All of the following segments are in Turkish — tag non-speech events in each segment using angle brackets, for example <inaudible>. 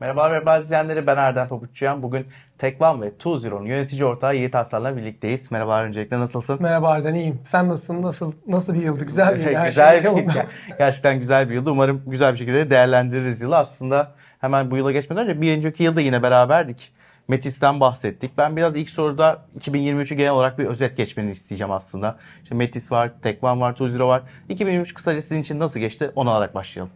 Merhaba merhaba izleyenleri ben Erdem Papuççuyan. Bugün Tekvan ve Two yönetici ortağı Yiğit Aslan'la birlikteyiz. Merhaba öncelikle nasılsın? Merhaba Erdem iyiyim. Sen nasılsın? Nasıl nasıl bir yıldı? Güzel bir <laughs> yıldı. güzel şey bir, <laughs> gerçekten güzel bir yıldı. Umarım güzel bir şekilde değerlendiririz yılı. Aslında hemen bu yıla geçmeden önce bir önceki yılda yine beraberdik. Metis'ten bahsettik. Ben biraz ilk soruda 2023'ü genel olarak bir özet geçmeni isteyeceğim aslında. İşte Metis var, Tekvan var, Two var. 2023 kısaca sizin için nasıl geçti? Onu alarak başlayalım.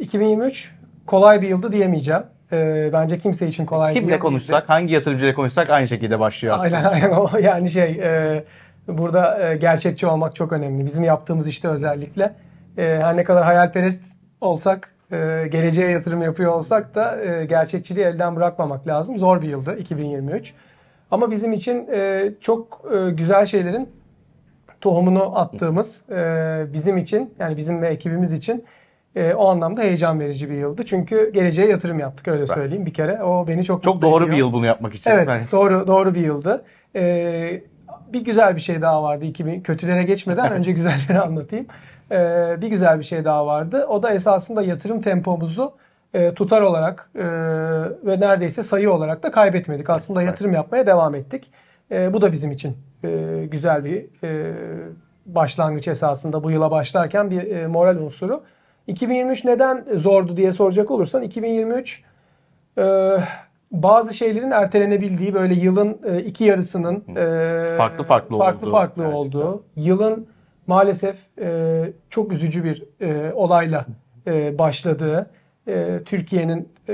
2023 ee, kolay bir yıldı diyemeyeceğim. Ee, bence kimse için kolay Kimle bir yıldı. konuşsak, hangi yatırımcıyla konuşsak aynı şekilde başlıyor. Artık aynen, aynen. <laughs> yani şey e, burada e, gerçekçi olmak çok önemli. Bizim yaptığımız işte özellikle e, her ne kadar hayalperest olsak geleceğe yatırım yapıyor olsak da e, gerçekçiliği elden bırakmamak lazım. Zor bir yıldı 2023. Ama bizim için çok güzel şeylerin tohumunu attığımız bizim için yani bizim ve ekibimiz için e, o anlamda heyecan verici bir yıldı. Çünkü geleceğe yatırım yaptık öyle söyleyeyim bir kere. O beni çok Çok doğru ediyor. bir yıl bunu yapmak için. Evet doğru doğru bir yıldı. E, bir güzel bir şey daha vardı. 2000, kötülere geçmeden <laughs> önce güzelleri anlatayım. E, bir güzel bir şey daha vardı. O da esasında yatırım tempomuzu e, tutar olarak e, ve neredeyse sayı olarak da kaybetmedik. Aslında yatırım yapmaya devam ettik. E, bu da bizim için e, güzel bir e, başlangıç esasında bu yıla başlarken bir e, moral unsuru. 2023 neden zordu diye soracak olursan 2023 e, bazı şeylerin ertelenebildiği böyle yılın e, iki yarısının e, farklı farklı farklı oldu. farklı gerçekten. olduğu yılın maalesef e, çok üzücü bir e, olayla e, başladığı e, Türkiye'nin e,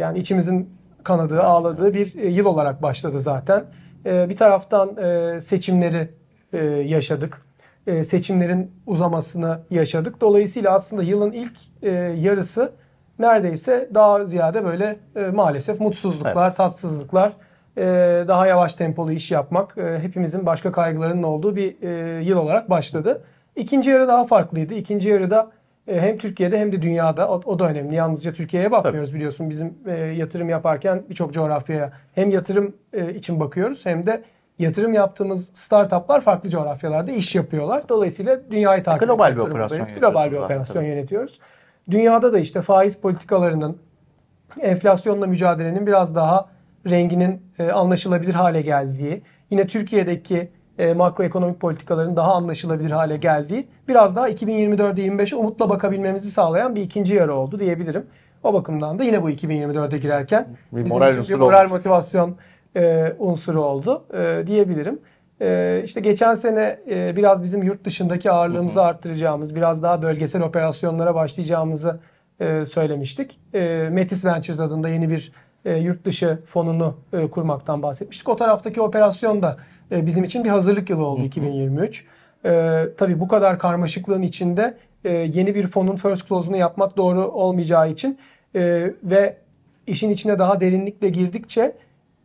yani içimizin kanadığı ağladığı bir e, yıl olarak başladı zaten. E, bir taraftan e, seçimleri e, yaşadık. E, seçimlerin uzamasını yaşadık. Dolayısıyla aslında yılın ilk e, yarısı neredeyse daha ziyade böyle e, maalesef mutsuzluklar, evet. tatsızlıklar, daha yavaş tempolu iş yapmak, hepimizin başka kaygılarının olduğu bir yıl olarak başladı. İkinci yarı daha farklıydı. İkinci yarıda hem Türkiye'de hem de dünyada o, o da önemli. Yalnızca Türkiye'ye bakmıyoruz Tabii. biliyorsun. Bizim yatırım yaparken birçok coğrafyaya hem yatırım için bakıyoruz hem de yatırım yaptığımız startuplar farklı coğrafyalarda iş yapıyorlar. Dolayısıyla dünyayı takip ediyoruz. Global bir operasyon Global bir operasyon yönetiyoruz. Dünyada da işte faiz politikalarının enflasyonla mücadelenin biraz daha renginin e, anlaşılabilir hale geldiği, yine Türkiye'deki e, makroekonomik politikaların daha anlaşılabilir hale geldiği biraz daha 2024'e 25'e umutla bakabilmemizi sağlayan bir ikinci yarı oldu diyebilirim. O bakımdan da yine bu 2024'e girerken bir bizim moral, bir moral olmuş. motivasyon e, unsuru oldu e, diyebilirim. E, işte geçen sene e, biraz bizim yurt dışındaki ağırlığımızı hı arttıracağımız, biraz daha bölgesel operasyonlara başlayacağımızı e, söylemiştik. E, Metis Ventures adında yeni bir e, yurt dışı fonunu e, kurmaktan bahsetmiştik. O taraftaki operasyon da e, bizim için bir hazırlık yılı oldu 2023. E, tabii bu kadar karmaşıklığın içinde e, yeni bir fonun first close'unu yapmak doğru olmayacağı için e, ve işin içine daha derinlikle girdikçe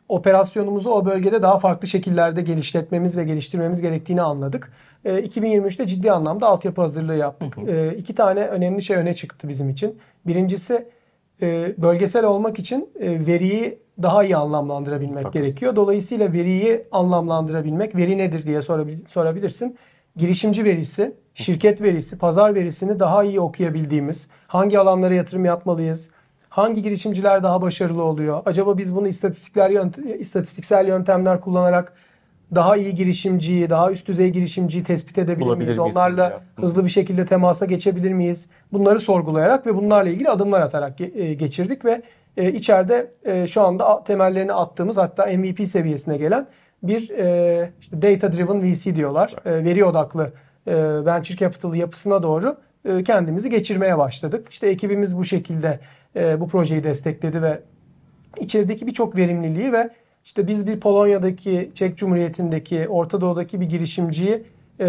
operasyonumuzu o bölgede daha farklı şekillerde geliştirmemiz ve geliştirmemiz gerektiğini anladık. 2023'te e, ciddi anlamda altyapı hazırlığı yaptık. Hı hı. E, tane önemli şey öne çıktı bizim için. Birincisi e, bölgesel olmak için e, veriyi daha iyi anlamlandırabilmek Tabii. gerekiyor. Dolayısıyla veriyi anlamlandırabilmek, veri nedir diye sorabilirsin. Girişimci verisi, şirket verisi, pazar verisini daha iyi okuyabildiğimiz, hangi alanlara yatırım yapmalıyız, Hangi girişimciler daha başarılı oluyor? Acaba biz bunu istatistikler yöntem, istatistiksel yöntemler kullanarak daha iyi girişimciyi, daha üst düzey girişimciyi tespit edebilir Olabilir miyiz? Onlarla ya. hızlı bir şekilde temasa geçebilir miyiz? Bunları sorgulayarak ve bunlarla ilgili adımlar atarak e, geçirdik ve e, içeride e, şu anda temellerini attığımız hatta MVP seviyesine gelen bir işte data driven VC diyorlar. Veri odaklı venture capital yapısına doğru kendimizi geçirmeye başladık. İşte ekibimiz bu şekilde e, bu projeyi destekledi ve içerideki birçok verimliliği ve işte biz bir Polonya'daki, Çek Cumhuriyeti'ndeki, Orta Doğu'daki bir girişimciyi e,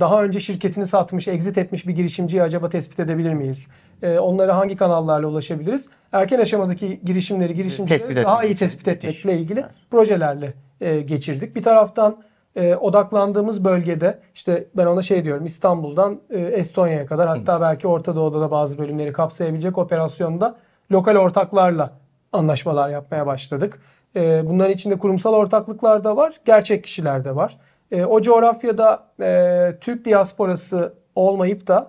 daha önce şirketini satmış, exit etmiş bir girişimciyi acaba tespit edebilir miyiz? E, onlara hangi kanallarla ulaşabiliriz? Erken aşamadaki girişimleri, girişimcileri tespit daha iyi tespit etmekle ilgili projelerle e, geçirdik. Bir taraftan e, odaklandığımız bölgede işte ben ona şey diyorum İstanbul'dan e, Estonya'ya kadar hatta Hı. belki Orta Doğu'da da bazı bölümleri kapsayabilecek operasyonda lokal ortaklarla anlaşmalar yapmaya başladık. E, bunların içinde kurumsal ortaklıklar da var, gerçek kişiler de var. E, o coğrafyada e, Türk diasporası olmayıp da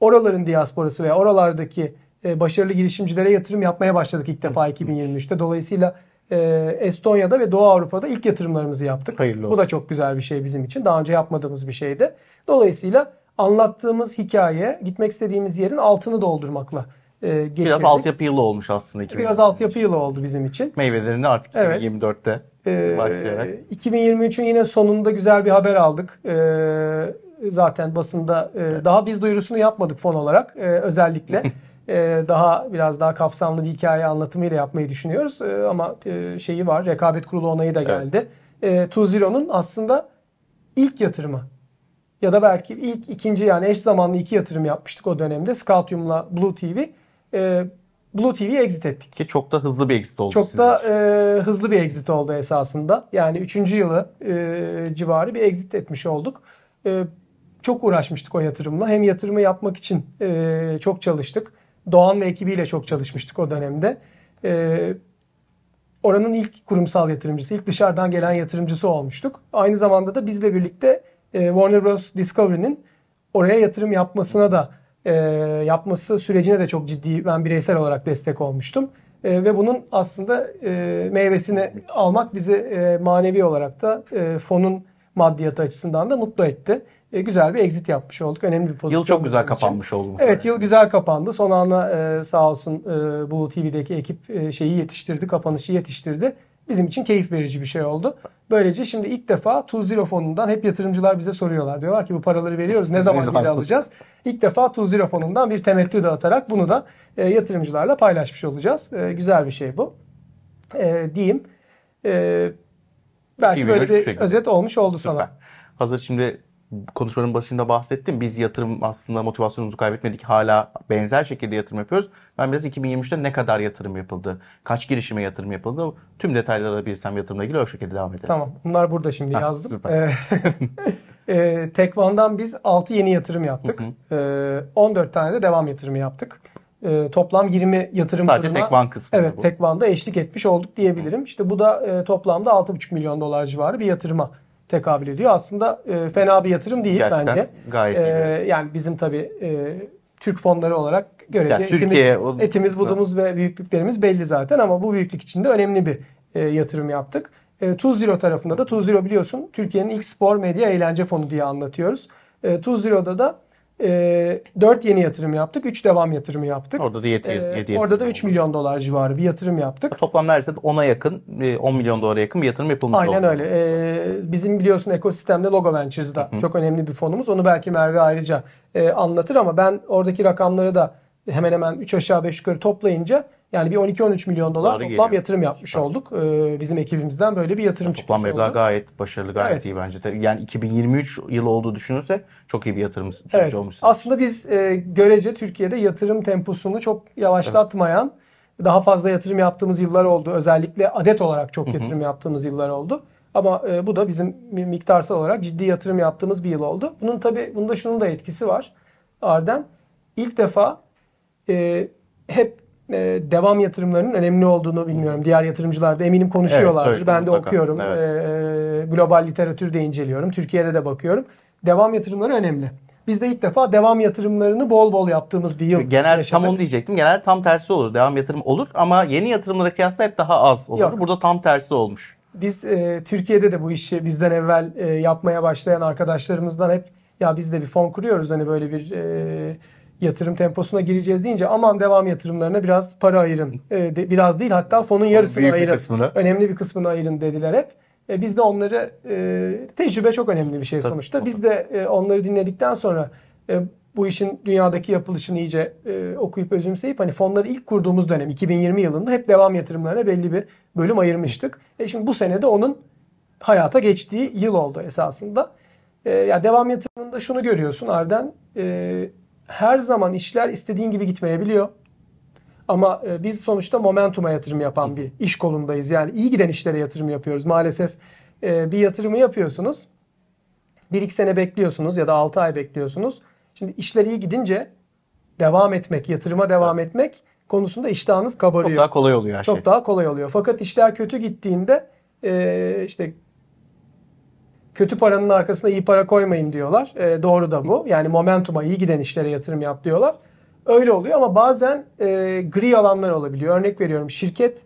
oraların diasporası veya oralardaki e, başarılı girişimcilere yatırım yapmaya başladık ilk defa 2023'te. Dolayısıyla e, Estonya'da ve Doğu Avrupa'da ilk yatırımlarımızı yaptık. Hayırlı olsun. Bu da çok güzel bir şey bizim için. Daha önce yapmadığımız bir şeydi. Dolayısıyla anlattığımız hikaye gitmek istediğimiz yerin altını doldurmakla e, geçirdik. Biraz altyapı yılı olmuş aslında. 2020. Biraz altyapı yılı oldu bizim için. Meyvelerini artık evet. 2024'te ee, başlayarak. 2023'ün yine sonunda güzel bir haber aldık. Ee, zaten basında e, daha biz duyurusunu yapmadık fon olarak e, özellikle. <laughs> Ee, daha biraz daha kapsamlı bir hikaye anlatımıyla yapmayı düşünüyoruz. Ee, ama e, şeyi var, rekabet kurulu onayı da geldi. Evet. Ee, Two aslında ilk yatırımı ya da belki ilk ikinci yani eş zamanlı iki yatırım yapmıştık o dönemde. Scoutium'la Blue TV. Blue TV'yi exit ettik. Ki çok da hızlı bir exit oldu. Çok da e, hızlı bir exit oldu esasında. Yani üçüncü yılı e, civarı bir exit etmiş olduk. E, çok uğraşmıştık o yatırımla. Hem yatırımı yapmak için e, çok çalıştık. Doğan ve ekibiyle çok çalışmıştık o dönemde. E, oranın ilk kurumsal yatırımcısı, ilk dışarıdan gelen yatırımcısı olmuştuk. Aynı zamanda da bizle birlikte e, Warner Bros. Discovery'nin oraya yatırım yapmasına da e, yapması sürecine de çok ciddi ben bireysel olarak destek olmuştum. E, ve bunun aslında e, meyvesini almak bizi e, manevi olarak da e, fonun maddiyatı açısından da mutlu etti e, güzel bir exit yapmış olduk. Önemli bir pozisyon. Yıl çok güzel kapanmış için. oldu. Evet yıl güzel kapandı. Son anla e, sağ olsun e, bu TV'deki ekip e, şeyi yetiştirdi, kapanışı yetiştirdi. Bizim için keyif verici bir şey oldu. Böylece şimdi ilk defa Tuzilo fonundan hep yatırımcılar bize soruyorlar. Diyorlar ki bu paraları veriyoruz ne zaman geri alacağız? İlk defa Tuzilo fonundan bir temettü dağıtarak bunu da e, yatırımcılarla paylaşmış olacağız. E, güzel bir şey bu. E, diyeyim. E, belki böyle bir özet olmuş oldu Süper. sana. Hazır şimdi konuşmanın başında bahsettim. Biz yatırım aslında motivasyonumuzu kaybetmedik. Hala benzer şekilde yatırım yapıyoruz. Ben biraz 2023'te ne kadar yatırım yapıldı, kaç girişime yatırım yapıldı, tüm detayları bilsem yatırımla ilgili o şekilde devam edelim. Tamam. Bunlar burada şimdi ha, yazdım. Süper. Ee, <laughs> e, Tekvan'dan biz 6 yeni yatırım yaptık. E, ee, 14 tane de devam yatırımı yaptık. E, toplam 20 yatırım Sadece turuna, Tekvan kısmı. Evet bu. Tekvan'da eşlik etmiş olduk diyebilirim. Hı. İşte bu da e, toplamda 6,5 milyon dolar civarı bir yatırıma tekabül ediyor. Aslında e, fena bir yatırım değil Gerçekten bence. Gayet e, Yani bizim tabii e, Türk fonları olarak görece yani Türkiye, etimiz, o... etimiz, budumuz ve büyüklüklerimiz belli zaten ama bu büyüklük içinde önemli bir e, yatırım yaptık. E, Tuziro tarafında da Tuziro biliyorsun Türkiye'nin ilk spor medya eğlence fonu diye anlatıyoruz. E, Tuziro'da da e, ee, 4 yeni yatırım yaptık. 3 devam yatırımı yaptık. Orada da 7, 7 e, Orada da 3 milyon dolar civarı bir yatırım yaptık. Toplam neredeyse 10'a yakın, 10 e, milyon dolara yakın bir yatırım yapılmış Aynen oldu. öyle. E, bizim biliyorsun ekosistemde Logo Ventures'da Hı-hı. çok önemli bir fonumuz. Onu belki Merve ayrıca e, anlatır ama ben oradaki rakamları da hemen hemen 3 aşağı 5 yukarı toplayınca yani bir 12-13 milyon dolar Doğru toplam geliyor. yatırım yapmış Süper. olduk. Ee, bizim ekibimizden böyle bir yatırım yani çıkmış oldu. Toplam meblağ gayet başarılı, gayet evet. iyi bence. Yani 2023 yılı olduğu düşünürse çok iyi bir yatırım süreci evet. olmuş. Aslında biz e, görece Türkiye'de yatırım temposunu çok yavaşlatmayan, evet. daha fazla yatırım yaptığımız yıllar oldu. Özellikle adet olarak çok Hı-hı. yatırım yaptığımız yıllar oldu. Ama e, bu da bizim miktarsal olarak ciddi yatırım yaptığımız bir yıl oldu. Bunun tabii bunda şunun da etkisi var. Arden ilk defa e, hep e, devam yatırımlarının önemli olduğunu bilmiyorum. Diğer yatırımcılar da eminim konuşuyorlardır. Evet, ben de mutlaka. okuyorum. Evet. Ee, e, global literatür de inceliyorum. Türkiye'de de bakıyorum. Devam yatırımları önemli. Biz de ilk defa devam yatırımlarını bol bol yaptığımız bir yıl. Genel yaşadık. tam onu diyecektim. Genel tam tersi olur. Devam yatırım olur ama yeni yatırımlara kıyasla hep daha az olur. Yok. Burada tam tersi olmuş. Biz e, Türkiye'de de bu işi bizden evvel e, yapmaya başlayan arkadaşlarımızdan hep ya biz de bir fon kuruyoruz hani böyle bir e, yatırım temposuna gireceğiz deyince aman devam yatırımlarına biraz para ayırın. E, de, biraz değil hatta fonun yarısını Büyük ayırın. Bir kısmını. Önemli bir kısmını ayırın dediler hep. E, biz de onları e, tecrübe çok önemli bir şey Tabii, sonuçta. Biz de e, onları dinledikten sonra e, bu işin dünyadaki yapılışını iyice e, okuyup özümseyip hani fonları ilk kurduğumuz dönem 2020 yılında hep devam yatırımlarına belli bir bölüm ayırmıştık. E, şimdi bu sene de onun hayata geçtiği yıl oldu esasında. E, ya devam yatırımında şunu görüyorsun Arden e, her zaman işler istediğin gibi gitmeyebiliyor. Ama e, biz sonuçta momentuma yatırım yapan bir iş kolundayız. Yani iyi giden işlere yatırım yapıyoruz. Maalesef e, bir yatırımı yapıyorsunuz. bir iki sene bekliyorsunuz ya da altı ay bekliyorsunuz. Şimdi işler iyi gidince devam etmek, yatırıma devam etmek konusunda iştahınız kabarıyor. Çok daha kolay oluyor her Çok şey. Çok daha kolay oluyor. Fakat işler kötü gittiğinde e, işte kötü paranın arkasına iyi para koymayın diyorlar. E, doğru da bu. Yani momentuma iyi giden işlere yatırım yap diyorlar. Öyle oluyor ama bazen e, gri alanlar olabiliyor. Örnek veriyorum şirket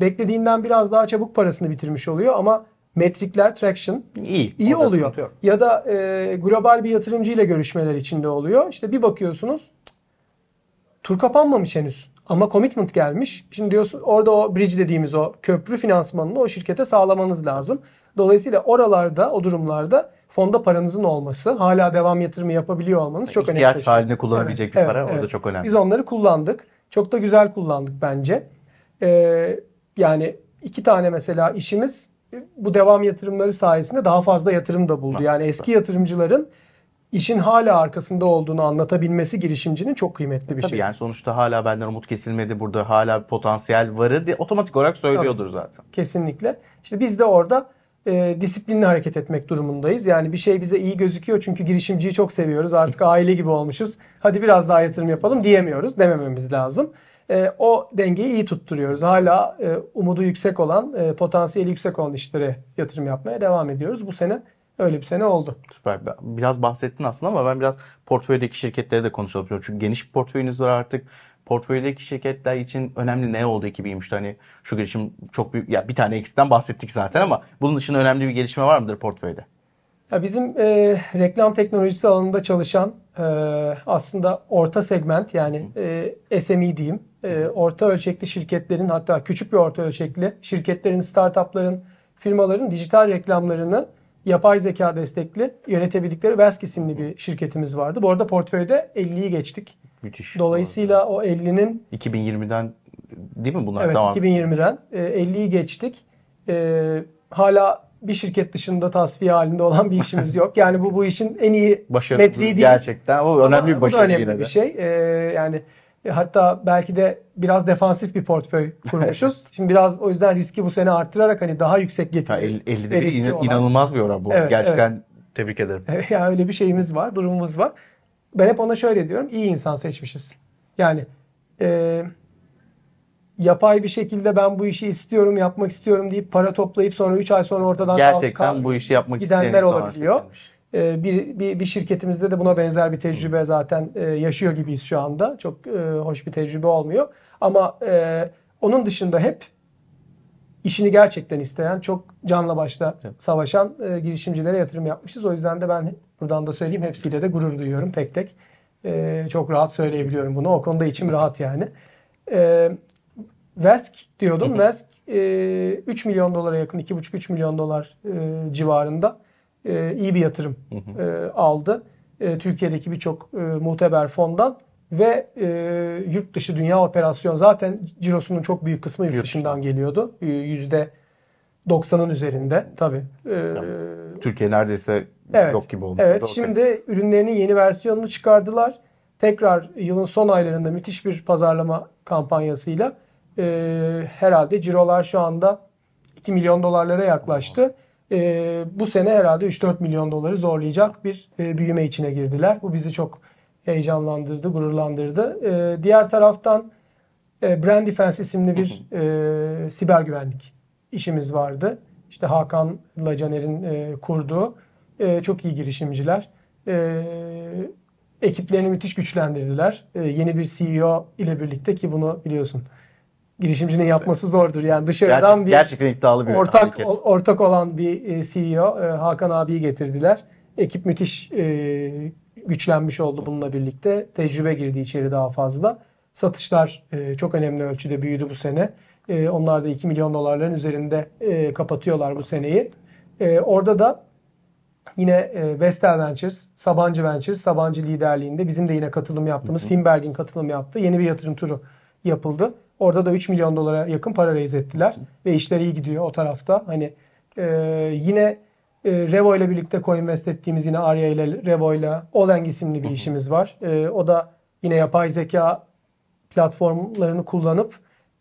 beklediğinden biraz daha çabuk parasını bitirmiş oluyor ama metrikler traction iyi, iyi oluyor. Ya da e, global bir yatırımcı ile görüşmeler içinde oluyor. İşte bir bakıyorsunuz tur kapanmamış henüz ama commitment gelmiş. Şimdi diyorsun orada o bridge dediğimiz o köprü finansmanını o şirkete sağlamanız lazım. Dolayısıyla oralarda o durumlarda fonda paranızın olması, hala devam yatırımı yapabiliyor olmanız yani çok önemli. İhtiyaç halinde kullanabilecek evet, bir para evet. orada çok önemli. Biz onları kullandık. Çok da güzel kullandık bence. Ee, yani iki tane mesela işimiz e, bu devam yatırımları sayesinde daha fazla yatırım da buldu. Yani eski yatırımcıların işin hala arkasında olduğunu anlatabilmesi girişimcinin çok kıymetli bir e, Tabii şey. Yani sonuçta hala benden umut kesilmedi burada hala potansiyel varı diye otomatik olarak söylüyordur Tabii. zaten. Kesinlikle. İşte biz de orada e, disiplinli hareket etmek durumundayız. Yani bir şey bize iyi gözüküyor çünkü girişimciyi çok seviyoruz. Artık aile gibi olmuşuz. Hadi biraz daha yatırım yapalım diyemiyoruz. Demememiz lazım. E, o dengeyi iyi tutturuyoruz. Hala e, umudu yüksek olan, e, potansiyeli yüksek olan işlere yatırım yapmaya devam ediyoruz. Bu sene Öyle bir sene oldu. Süper. Biraz bahsettin aslında ama ben biraz portföydeki şirketlere de konuşalım. Çünkü geniş bir portföyünüz var artık portföydeki şirketler için önemli ne oldu 2023'te? Hani şu gelişim çok büyük, ya bir tane eksiden bahsettik zaten ama bunun dışında önemli bir gelişme var mıdır portföyde? Ya bizim e, reklam teknolojisi alanında çalışan e, aslında orta segment yani e, SME diyeyim e, orta ölçekli şirketlerin hatta küçük bir orta ölçekli şirketlerin, startupların, firmaların dijital reklamlarını yapay zeka destekli yönetebildikleri Vesk isimli bir şirketimiz vardı. Bu arada portföyde 50'yi geçtik. Müthiş. Dolayısıyla o 50'nin 2020'den değil mi bunlar? Evet tamam. 2020'den. E, 50'yi geçtik. E, hala bir şirket dışında tasfiye halinde olan bir işimiz yok. <laughs> Yani bu bu işin en iyi başarı, metriği değil. Gerçekten o önemli bir başarı. önemli bir şey. Ee, e, yani Hatta belki de biraz defansif bir portföy <laughs> kurmuşuz. Şimdi biraz o yüzden riski bu sene arttırarak hani daha yüksek getirir. 50'de bir in, inanılmaz bir oran bu. Evet, Gerçekten evet. tebrik ederim. Evet, yani öyle bir şeyimiz var, durumumuz var ben hep ona şöyle diyorum. iyi insan seçmişiz. Yani e, yapay bir şekilde ben bu işi istiyorum, yapmak istiyorum deyip para toplayıp sonra 3 ay sonra ortadan Gerçekten bu işi yapmak gidenler olabiliyor. E, bir, bir, bir şirketimizde de buna benzer bir tecrübe zaten e, yaşıyor gibiyiz şu anda. Çok e, hoş bir tecrübe olmuyor. Ama e, onun dışında hep işini gerçekten isteyen, çok canla başla savaşan e, girişimcilere yatırım yapmışız. O yüzden de ben Buradan da söyleyeyim hepsiyle de gurur duyuyorum tek tek. E, çok rahat söyleyebiliyorum bunu. O konuda içim rahat yani. E, Vesk diyordum. Hı Vesk e, 3 milyon dolara yakın 2,5-3 milyon dolar e, civarında e, iyi bir yatırım e, aldı. E, Türkiye'deki birçok e, muteber fondan ve e, yurt dışı dünya operasyon zaten cirosunun çok büyük kısmı yurt, yurt dışından geliyordu. E, yüzde 90'ın üzerinde tabii. Ee, yani, Türkiye neredeyse evet, yok gibi oldu. Evet. Okay. Şimdi ürünlerinin yeni versiyonunu çıkardılar. Tekrar yılın son aylarında müthiş bir pazarlama kampanyasıyla e, herhalde cirolar şu anda 2 milyon dolarlara yaklaştı. E, bu sene herhalde 3-4 milyon doları zorlayacak bir e, büyüme içine girdiler. Bu bizi çok heyecanlandırdı, gururlandırdı. E, diğer taraftan e, Brand Defense isimli bir e, siber güvenlik işimiz vardı. İşte Hakan Caner'in e, kurduğu e, çok iyi girişimciler. E, ekiplerini müthiş güçlendirdiler. E, yeni bir CEO ile birlikte ki bunu biliyorsun girişimcinin yapması zordur. Yani dışarıdan Gerçek, bir gerçekten iddialı bir ortak hareket. ortak olan bir e, CEO e, Hakan abiyi getirdiler. Ekip müthiş e, güçlenmiş oldu bununla birlikte. Tecrübe girdi içeri daha fazla. Satışlar çok önemli ölçüde büyüdü bu sene. E, onlar da 2 milyon dolarların üzerinde e, kapatıyorlar bu seneyi. E, orada da yine e, Vestel Ventures, Sabancı Ventures, Sabancı liderliğinde bizim de yine katılım yaptığımız hı hı. Finberg'in katılım yaptığı yeni bir yatırım turu yapıldı. Orada da 3 milyon dolara yakın para raise ettiler hı hı. ve işler iyi gidiyor o tarafta. Hani e, yine e, Revo ile birlikte Coinvest ettiğimiz yine Arya ile Revo ile Oleng isimli bir hı hı. işimiz var. E, o da yine yapay zeka platformlarını kullanıp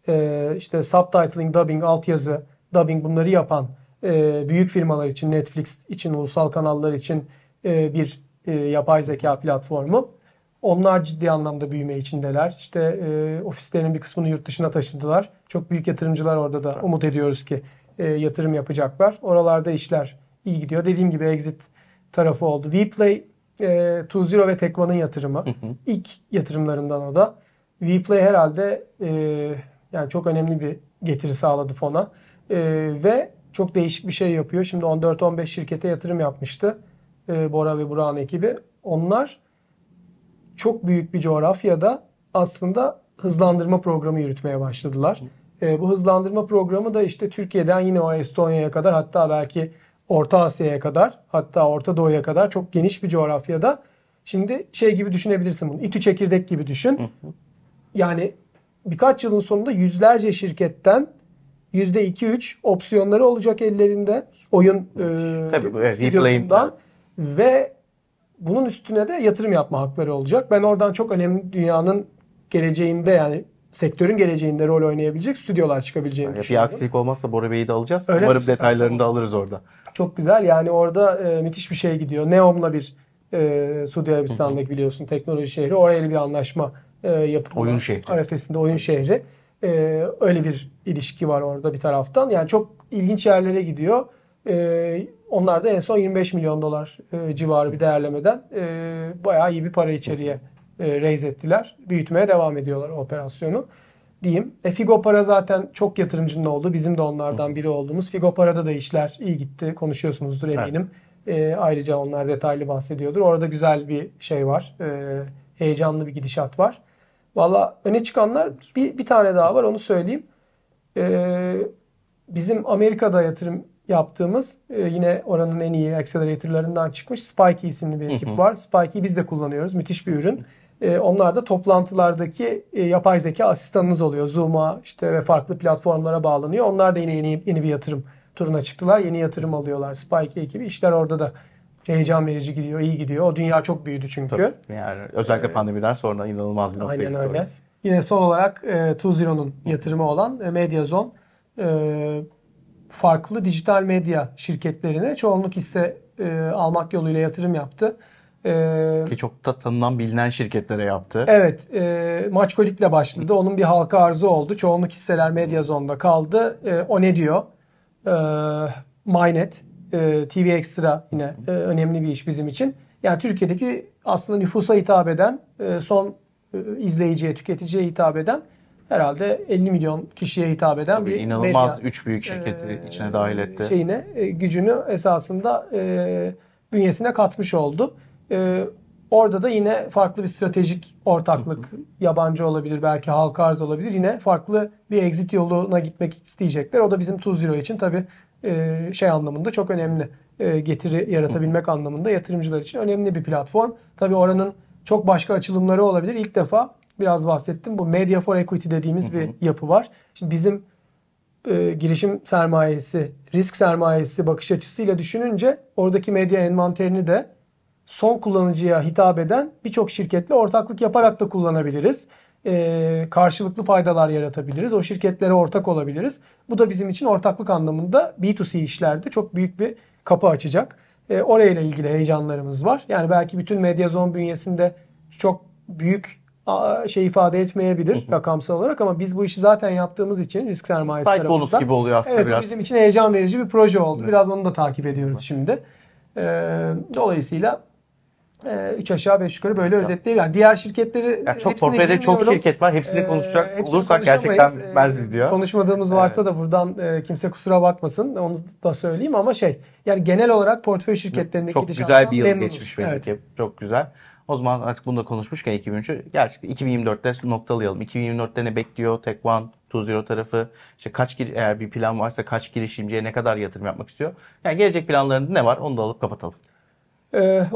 e, işte subtitling, dubbing, altyazı, dubbing bunları yapan e, büyük firmalar için, Netflix için, ulusal kanallar için e, bir e, yapay zeka platformu. Onlar ciddi anlamda büyüme içindeler. İşte e, ofislerinin bir kısmını yurt dışına taşıdılar. Çok büyük yatırımcılar orada da umut ediyoruz ki e, yatırım yapacaklar. Oralarda işler iyi gidiyor. Dediğim gibi exit tarafı oldu. Weplay, e, Tuziro ve Tekva'nın yatırımı. Hı hı. İlk yatırımlarından o da. Weplay herhalde e, yani çok önemli bir getiri sağladı fona. E, ve çok değişik bir şey yapıyor. Şimdi 14-15 şirkete yatırım yapmıştı. E, Bora ve Burak'ın ekibi. Onlar çok büyük bir coğrafyada aslında hızlandırma programı yürütmeye başladılar. E, bu hızlandırma programı da işte Türkiye'den yine o Estonya'ya kadar hatta belki Orta Asya'ya kadar hatta Orta Doğu'ya kadar çok geniş bir coğrafyada. Şimdi şey gibi düşünebilirsin bunu. İTÜ çekirdek gibi düşün. Yani birkaç yılın sonunda yüzlerce şirketten yüzde iki üç opsiyonları olacak ellerinde oyun e, Tabii, bu, stüdyosundan replay. ve bunun üstüne de yatırım yapma hakları olacak. Ben oradan çok önemli dünyanın geleceğinde yani sektörün geleceğinde rol oynayabilecek stüdyolar çıkabileceğini yani düşünüyorum. Bir aksilik olmazsa Bora Bey'i de alacağız. Öyle Umarım şey. detaylarını da alırız orada. Çok güzel yani orada e, müthiş bir şey gidiyor. Neom'la bir e, Suudi Arabistan'daki biliyorsun teknoloji şehri oraya bir anlaşma e, yapımı. Oyun şehri. Arefesinde oyun şehri. E, öyle bir ilişki var orada bir taraftan. Yani çok ilginç yerlere gidiyor. E, onlar da en son 25 milyon dolar e, civarı bir değerlemeden e, bayağı iyi bir para içeriye e, raise ettiler. Büyütmeye devam ediyorlar operasyonu diyeyim. E, Figo Para zaten çok yatırımcının oldu. Bizim de onlardan biri olduğumuz. Figo Para'da da işler iyi gitti. Konuşuyorsunuzdur eminim. Evet. E, ayrıca onlar detaylı bahsediyordur. Orada güzel bir şey var. E, heyecanlı bir gidişat var. Valla öne çıkanlar bir, bir tane daha var onu söyleyeyim. Ee, bizim Amerika'da yatırım yaptığımız e, yine oranın en iyi accelerator'larından çıkmış Spikey isimli bir ekip var. Spikey'i biz de kullanıyoruz. Müthiş bir ürün. E, onlar da toplantılardaki e, yapay zeka asistanınız oluyor. Zoom'a işte ve farklı platformlara bağlanıyor. Onlar da yine yeni, yeni bir yatırım turuna çıktılar. Yeni yatırım alıyorlar. Spikey ekibi işler orada da heyecan verici gidiyor, iyi gidiyor. O dünya çok büyüdü çünkü. Tabii, yani özellikle ee, pandemiden sonra inanılmaz bir noktaya Aynen öyle. Orası. Yine son olarak e, Tuziro'nun yatırımı olan e, Mediazone e, farklı dijital medya şirketlerine çoğunluk hisse e, almak yoluyla yatırım yaptı. E, Ki çok da tanınan bilinen şirketlere yaptı. Evet. E, Maçkolik'le başladı. Onun bir halka arzu oldu. Çoğunluk hisseler Mediazone'da kaldı. E, o ne diyor? E, Mynet e, TV Extra yine e, önemli bir iş bizim için. Yani Türkiye'deki aslında nüfusa hitap eden, e, son izleyiciye, tüketiciye hitap eden herhalde 50 milyon kişiye hitap eden Tabii bir inanılmaz medya, üç büyük şirketi e, içine dahil etti. Şeyine e, gücünü esasında e, bünyesine katmış oldu. E, orada da yine farklı bir stratejik ortaklık yabancı olabilir belki halka arz olabilir yine farklı bir exit yoluna gitmek isteyecekler. O da bizim Tuziro için tabii e, şey anlamında çok önemli. E, getiri yaratabilmek anlamında yatırımcılar için önemli bir platform. Tabii oranın çok başka açılımları olabilir. İlk defa biraz bahsettim. Bu Media for Equity dediğimiz bir yapı var. Şimdi bizim e, girişim sermayesi, risk sermayesi bakış açısıyla düşününce oradaki medya envanterini de son kullanıcıya hitap eden birçok şirketle ortaklık yaparak da kullanabiliriz e, karşılıklı faydalar yaratabiliriz. O şirketlere ortak olabiliriz. Bu da bizim için ortaklık anlamında B2C işlerde çok büyük bir kapı açacak. E, orayla ilgili heyecanlarımız var. Yani belki bütün Medyazon bünyesinde çok büyük şey ifade etmeyebilir hı rakamsal olarak ama biz bu işi zaten yaptığımız için risk sermayesi Site tarafından. bonus gibi oluyor aslında evet, biraz. bizim için heyecan verici bir proje oldu. Biraz onu da takip ediyoruz şimdi. Ee, dolayısıyla e, üç aşağı beş yukarı böyle özetleyeyim. Yani diğer şirketleri yani çok portrede çok şirket var. Hepsini ee, konuşacak hepsini olursak gerçekten benziz ee, diyor. Konuşmadığımız evet. varsa da buradan e, kimse kusura bakmasın. Onu da söyleyeyim ama şey yani genel olarak portföy şirketlerindeki çok güzel bir yıl geçmiş belki. Evet. Çok güzel. O zaman artık bunu da konuşmuşken 2003'ü gerçekten 2024'te noktalayalım. 2024'te ne bekliyor Tekvan, Tuzero tarafı? İşte kaç eğer bir plan varsa kaç girişimciye ne kadar yatırım yapmak istiyor? Yani gelecek planlarında ne var onu da alıp kapatalım. E, ee,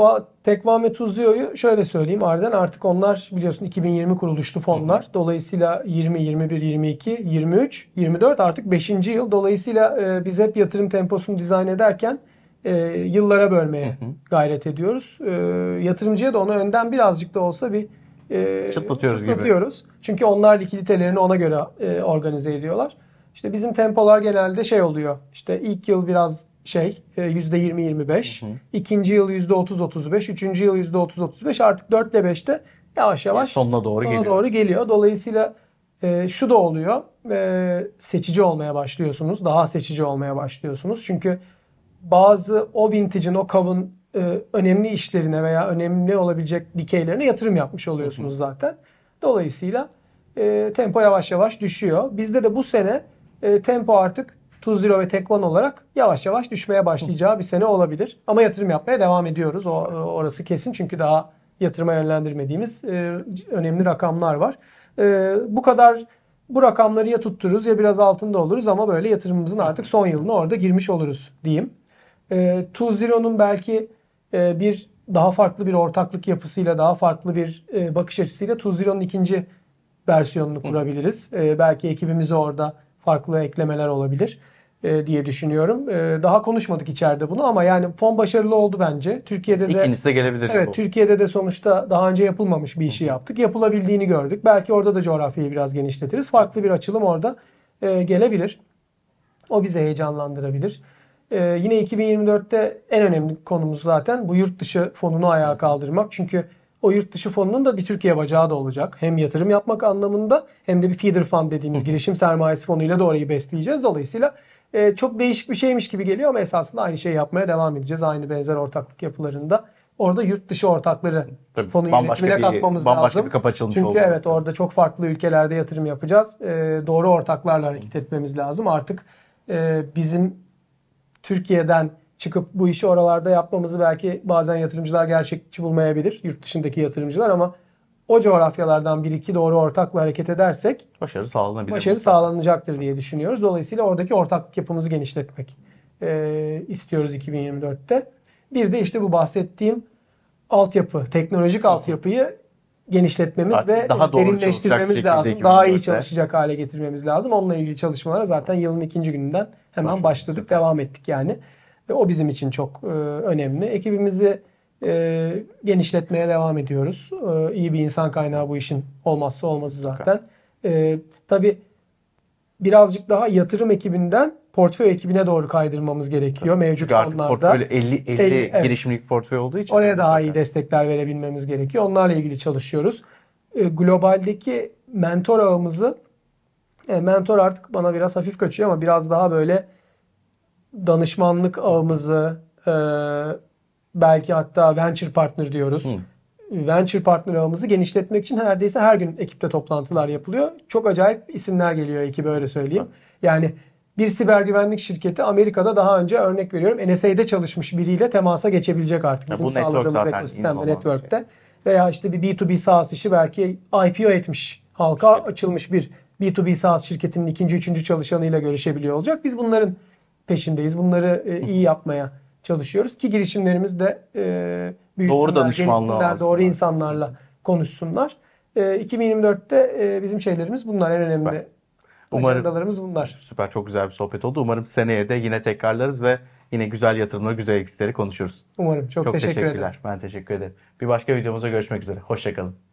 Tekva ve Tuzio'yu şöyle söyleyeyim Arden artık onlar biliyorsun 2020 kuruluşlu fonlar. Dolayısıyla 20, 21, 22, 23, 24 artık 5. yıl. Dolayısıyla e, biz hep yatırım temposunu dizayn ederken e, yıllara bölmeye gayret ediyoruz. E, yatırımcıya da onu önden birazcık da olsa bir e, çıtlatıyoruz, çıtlatıyoruz. gibi. Çünkü onlar likiditelerini ona göre e, organize ediyorlar. İşte bizim tempolar genelde şey oluyor. İşte ilk yıl biraz şey %20-25. E, ikinci hı. İkinci yıl %30-35. Üçüncü yıl %30-35. Artık 4 ile 5'te yavaş yavaş sonuna doğru, sonuna geliyor. doğru geliyor. Dolayısıyla e, şu da oluyor. E, seçici olmaya başlıyorsunuz. Daha seçici olmaya başlıyorsunuz. Çünkü bazı o vintage'in, o kavın e, önemli işlerine veya önemli olabilecek dikeylerine yatırım yapmış oluyorsunuz hı hı. zaten. Dolayısıyla e, tempo yavaş yavaş düşüyor. Bizde de bu sene e, tempo artık Tuzlilo ve Tekvan olarak yavaş yavaş düşmeye başlayacağı bir sene olabilir. Ama yatırım yapmaya devam ediyoruz. O e, orası kesin çünkü daha yatırıma yönlendirmediğimiz e, önemli rakamlar var. E, bu kadar bu rakamları ya tuttururuz ya biraz altında oluruz ama böyle yatırımımızın artık son yılını orada girmiş oluruz diyeyim. E, Two Zero'nun belki e, bir daha farklı bir ortaklık yapısıyla daha farklı bir e, bakış açısıyla Two Zero'nun ikinci versiyonunu kurabiliriz. E, belki ekibimizi orada farklı eklemeler olabilir e, diye düşünüyorum. E, daha konuşmadık içeride bunu ama yani fon başarılı oldu bence. Türkiye'de de İkincisi de gelebilir. Evet, bu. Türkiye'de de sonuçta daha önce yapılmamış bir işi yaptık. Yapılabildiğini gördük. Belki orada da coğrafyayı biraz genişletiriz. Farklı bir açılım orada e, gelebilir. O bizi heyecanlandırabilir. yine 2024'te en önemli konumuz zaten bu yurt dışı fonunu ayağa kaldırmak. Çünkü o yurt dışı fonunun da bir Türkiye bacağı da olacak. Hem yatırım yapmak anlamında hem de bir feeder fund dediğimiz girişim sermayesi fonuyla da orayı besleyeceğiz. Dolayısıyla e, çok değişik bir şeymiş gibi geliyor ama esasında aynı şeyi yapmaya devam edeceğiz. Aynı benzer ortaklık yapılarında. Orada yurt dışı ortakları Tabii, fonu yönetimine katmamız bambaşka lazım. Bir kapı Çünkü oldu. evet orada çok farklı ülkelerde yatırım yapacağız. E, doğru ortaklarla hareket etmemiz lazım. Artık e, bizim Türkiye'den çıkıp bu işi oralarda yapmamızı belki bazen yatırımcılar gerçekçi bulmayabilir. Yurt dışındaki yatırımcılar ama o coğrafyalardan bir iki doğru ortakla hareket edersek başarı sağlanabilir. Başarı sağlanacaktır diye düşünüyoruz. Dolayısıyla oradaki ortaklık yapımızı genişletmek e, istiyoruz 2024'te. Bir de işte bu bahsettiğim altyapı, teknolojik altyapıyı genişletmemiz Artık ve daha derinleştirmemiz lazım. Daha iyi çalışacak hale getirmemiz lazım. Onunla ilgili çalışmalara zaten yılın ikinci gününden hemen başladık, devam ettik yani. E, o bizim için çok e, önemli. Ekibimizi e, genişletmeye devam ediyoruz. E, iyi bir insan kaynağı bu işin olmazsa olmazı zaten. E, tabii birazcık daha yatırım ekibinden portföy ekibine doğru kaydırmamız gerekiyor Tabii. mevcut Çünkü artık fonlarda. Artık 50, 50, 50 evet. girişimlik portföy olduğu için. Oraya daha iyi destekler verebilmemiz gerekiyor. Onlarla ilgili çalışıyoruz. globaldeki mentor ağımızı, mentor artık bana biraz hafif kaçıyor ama biraz daha böyle danışmanlık ağımızı e, belki hatta venture partner diyoruz. Hı. Venture partner ağımızı genişletmek için neredeyse her gün ekipte toplantılar yapılıyor. Çok acayip isimler geliyor ekibe öyle söyleyeyim. Yani bir siber güvenlik şirketi Amerika'da daha önce örnek veriyorum NSA'de çalışmış biriyle temasa geçebilecek artık bizim bu sağladığımız network ekosistemde, şey. network'te. Şey. Veya işte bir B2B SaaS işi belki IPO etmiş, halka işte. açılmış bir B2B SaaS şirketinin ikinci, üçüncü çalışanıyla görüşebiliyor olacak. Biz bunların peşindeyiz. Bunları e, iyi yapmaya çalışıyoruz ki girişimlerimiz de e, büyüsünler, doğru danışmanlığa doğru insanlarla konuşsunlar. E, 2024'te e, bizim şeylerimiz bunlar en önemli. Ben... Umarım, ajandalarımız bunlar. Süper çok güzel bir sohbet oldu. Umarım seneye de yine tekrarlarız ve yine güzel yatırımlar güzel eksikleri konuşuruz. Umarım. Çok, çok teşekkür teşekkürler. Ederim. Ben teşekkür ederim. Bir başka videomuzda görüşmek üzere. Hoşçakalın.